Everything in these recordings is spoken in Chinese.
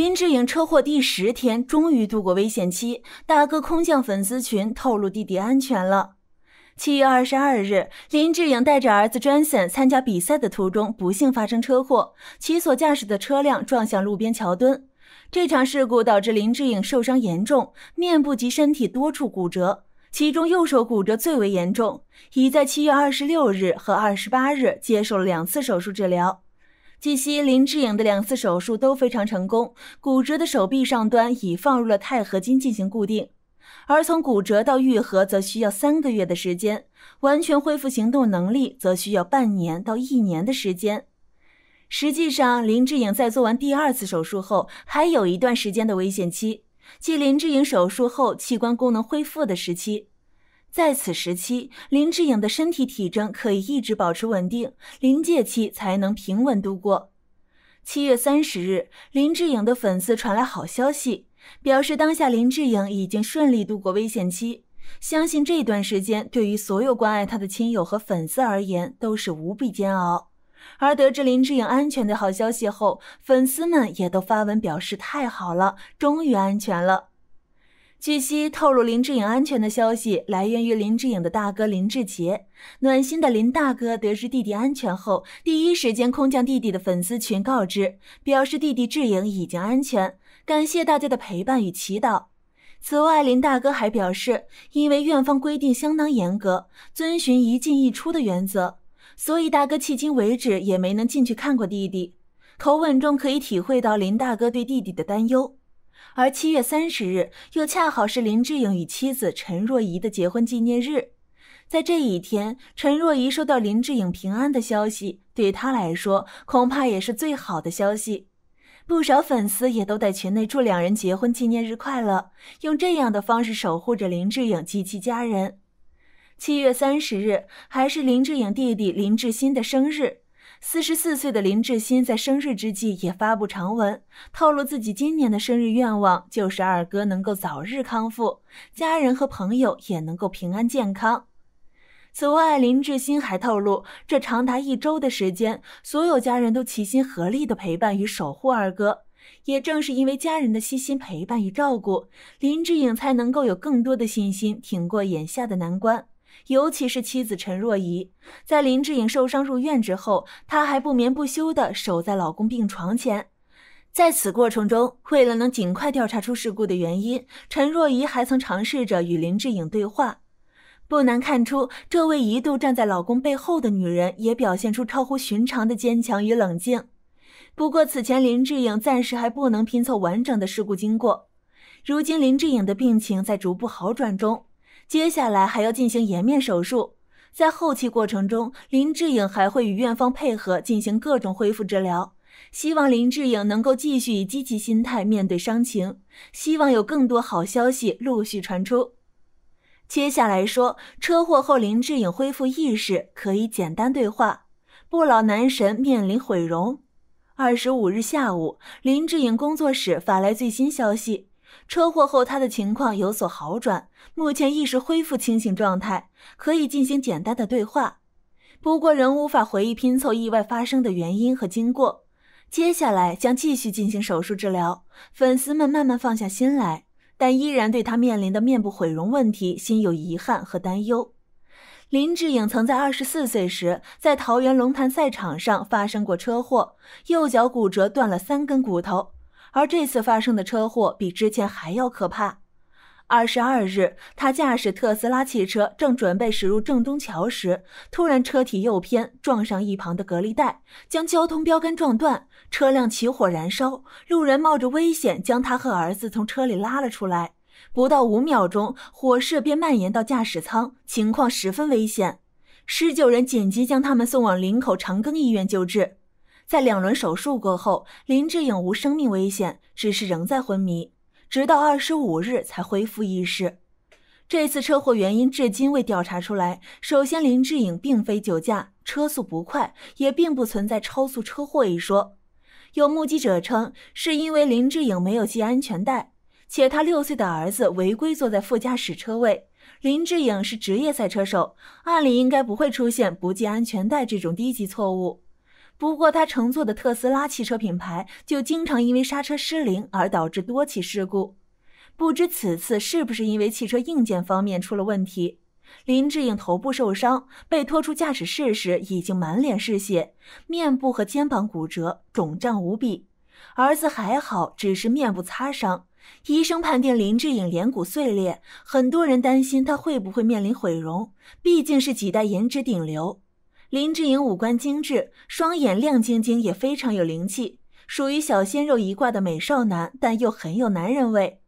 林志颖车祸第十天，终于度过危险期。大哥空降粉丝群，透露弟弟安全了。七月二十二日，林志颖带着儿子 Jason 参加比赛的途中，不幸发生车祸，其所驾驶的车辆撞向路边桥墩。这场事故导致林志颖受伤严重，面部及身体多处骨折，其中右手骨折最为严重，已在七月二十六日和二十八日接受了两次手术治疗。据悉，林志颖的两次手术都非常成功，骨折的手臂上端已放入了钛合金进行固定，而从骨折到愈合则需要三个月的时间，完全恢复行动能力则需要半年到一年的时间。实际上，林志颖在做完第二次手术后，还有一段时间的危险期，即林志颖手术后器官功能恢复的时期。在此时期，林志颖的身体体征可以一直保持稳定，临界期才能平稳度过。七月三十日，林志颖的粉丝传来好消息，表示当下林志颖已经顺利度过危险期。相信这段时间对于所有关爱他的亲友和粉丝而言，都是无比煎熬。而得知林志颖安全的好消息后，粉丝们也都发文表示太好了，终于安全了。据悉，透露林志颖安全的消息来源于林志颖的大哥林志杰。暖心的林大哥得知弟弟安全后，第一时间空降弟弟的粉丝群告知，表示弟弟志颖已经安全，感谢大家的陪伴与祈祷。此外，林大哥还表示，因为院方规定相当严格，遵循一进一出的原则，所以大哥迄今为止也没能进去看过弟弟。口吻中可以体会到林大哥对弟弟的担忧。而七月三十日又恰好是林志颖与妻子陈若仪的结婚纪念日，在这一天，陈若仪收到林志颖平安的消息，对他来说恐怕也是最好的消息。不少粉丝也都在群内祝两人结婚纪念日快乐，用这样的方式守护着林志颖及其家人。七月三十日还是林志颖弟弟林志鑫的生日。四十四岁的林志鑫在生日之际也发布长文，透露自己今年的生日愿望就是二哥能够早日康复，家人和朋友也能够平安健康。此外，林志鑫还透露，这长达一周的时间，所有家人都齐心合力的陪伴与守护二哥。也正是因为家人的悉心陪伴与照顾，林志颖才能够有更多的信心挺过眼下的难关。尤其是妻子陈若仪，在林志颖受伤入院之后，她还不眠不休地守在老公病床前。在此过程中，为了能尽快调查出事故的原因，陈若仪还曾尝试着与林志颖对话。不难看出，这位一度站在老公背后的女人，也表现出超乎寻常的坚强与冷静。不过，此前林志颖暂时还不能拼凑完整的事故经过。如今，林志颖的病情在逐步好转中。接下来还要进行颜面手术，在后期过程中，林志颖还会与院方配合进行各种恢复治疗。希望林志颖能够继续以积极心态面对伤情，希望有更多好消息陆续传出。接下来说，车祸后林志颖恢复意识，可以简单对话。不老男神面临毁容。二十五日下午，林志颖工作室发来最新消息。车祸后，他的情况有所好转，目前意识恢复清醒状态，可以进行简单的对话，不过仍无法回忆拼凑意外发生的原因和经过。接下来将继续进行手术治疗，粉丝们慢慢放下心来，但依然对他面临的面部毁容问题心有遗憾和担忧。林志颖曾在二十四岁时，在桃园龙潭赛场上发生过车祸，右脚骨折断了三根骨头。而这次发生的车祸比之前还要可怕。二十二日，他驾驶特斯拉汽车正准备驶入郑东桥时，突然车体右偏，撞上一旁的隔离带，将交通标杆撞断，车辆起火燃烧。路人冒着危险将他和儿子从车里拉了出来。不到五秒钟，火势便蔓延到驾驶舱，情况十分危险。施救人紧急将他们送往林口长庚医院救治。在两轮手术过后，林志颖无生命危险，只是仍在昏迷，直到二十五日才恢复意识。这次车祸原因至今未调查出来。首先，林志颖并非酒驾，车速不快，也并不存在超速车祸一说。有目击者称，是因为林志颖没有系安全带，且他六岁的儿子违规坐在副驾驶车位。林志颖是职业赛车手，按理应该不会出现不系安全带这种低级错误。不过，他乘坐的特斯拉汽车品牌就经常因为刹车失灵而导致多起事故。不知此次是不是因为汽车硬件方面出了问题？林志颖头部受伤，被拖出驾驶室时已经满脸是血，面部和肩膀骨折，肿胀无比。儿子还好，只是面部擦伤。医生判定林志颖脸骨碎裂，很多人担心他会不会面临毁容，毕竟是几代颜值顶流。林志颖五官精致，双眼亮晶晶，也非常有灵气，属于小鲜肉一挂的美少男，但又很有男人味。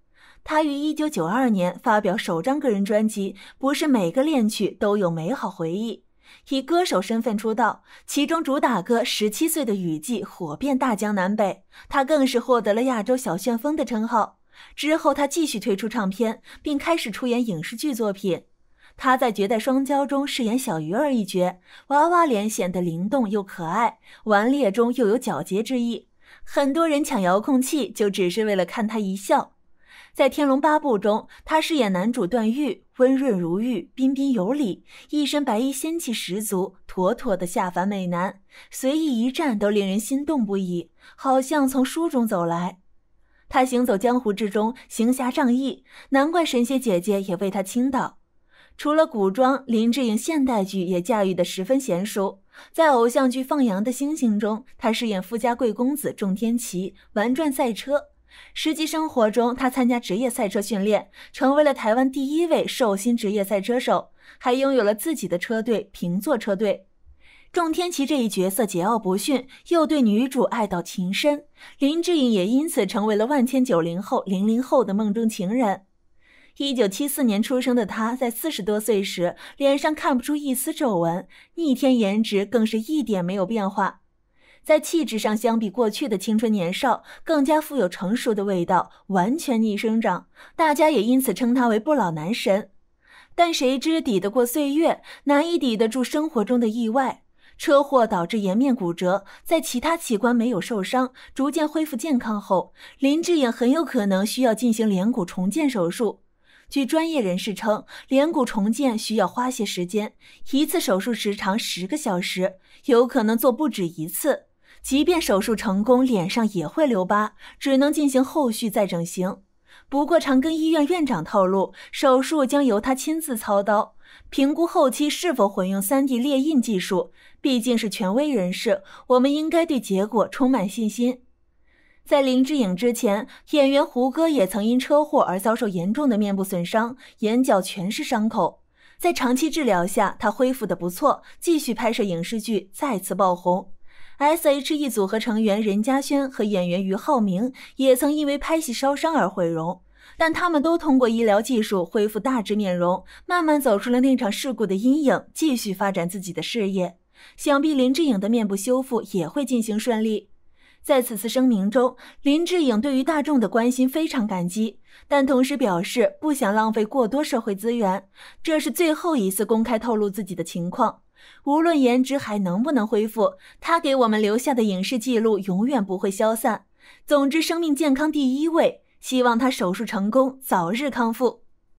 他于1992年发表首张个人专辑，不是每个恋曲都有美好回忆。以歌手身份出道，其中主打歌《十七岁的雨季》火遍大江南北，他更是获得了“亚洲小旋风”的称号。之后，他继续推出唱片，并开始出演影视剧作品。他在《绝代双骄》中饰演小鱼儿一角，娃娃脸显得灵动又可爱，顽劣中又有皎洁之意。很多人抢遥控器就只是为了看他一笑。在《天龙八部》中，他饰演男主段誉，温润如玉，彬彬有礼，一身白衣仙气十足，妥妥的下凡美男。随意一站都令人心动不已，好像从书中走来。他行走江湖之中，行侠仗义，难怪神仙姐姐也为他倾倒。除了古装，林志颖现代剧也驾驭得十分娴熟。在偶像剧《放羊的星星》中，他饰演富家贵公子仲天琪，玩转赛车。实际生活中，他参加职业赛车训练，成为了台湾第一位寿星职业赛车手，还拥有了自己的车队——平座车队。仲天琪这一角色桀骜不驯，又对女主爱到情深，林志颖也因此成为了万千九零后、零零后的梦中情人。一九七四年出生的他，在四十多岁时，脸上看不出一丝皱纹，逆天颜值更是一点没有变化。在气质上，相比过去的青春年少，更加富有成熟的味道，完全逆生长。大家也因此称他为不老男神。但谁知抵得过岁月，难以抵得住生活中的意外。车祸导致颜面骨折，在其他器官没有受伤，逐渐恢复健康后，林志颖很有可能需要进行脸骨重建手术。据专业人士称，脸骨重建需要花些时间，一次手术时长十个小时，有可能做不止一次。即便手术成功，脸上也会留疤，只能进行后续再整形。不过，长庚医院院长透露，手术将由他亲自操刀，评估后期是否混用 3D 列印技术。毕竟是权威人士，我们应该对结果充满信心。在林志颖之前，演员胡歌也曾因车祸而遭受严重的面部损伤，眼角全是伤口。在长期治疗下，他恢复的不错，继续拍摄影视剧，再次爆红。S.H.E 组合成员任家萱和演员俞灏明也曾因为拍戏烧伤而毁容，但他们都通过医疗技术恢复大致面容，慢慢走出了那场事故的阴影，继续发展自己的事业。想必林志颖的面部修复也会进行顺利。在此次声明中，林志颖对于大众的关心非常感激，但同时表示不想浪费过多社会资源。这是最后一次公开透露自己的情况。无论颜值还能不能恢复，他给我们留下的影视记录永远不会消散。总之，生命健康第一位，希望他手术成功，早日康复。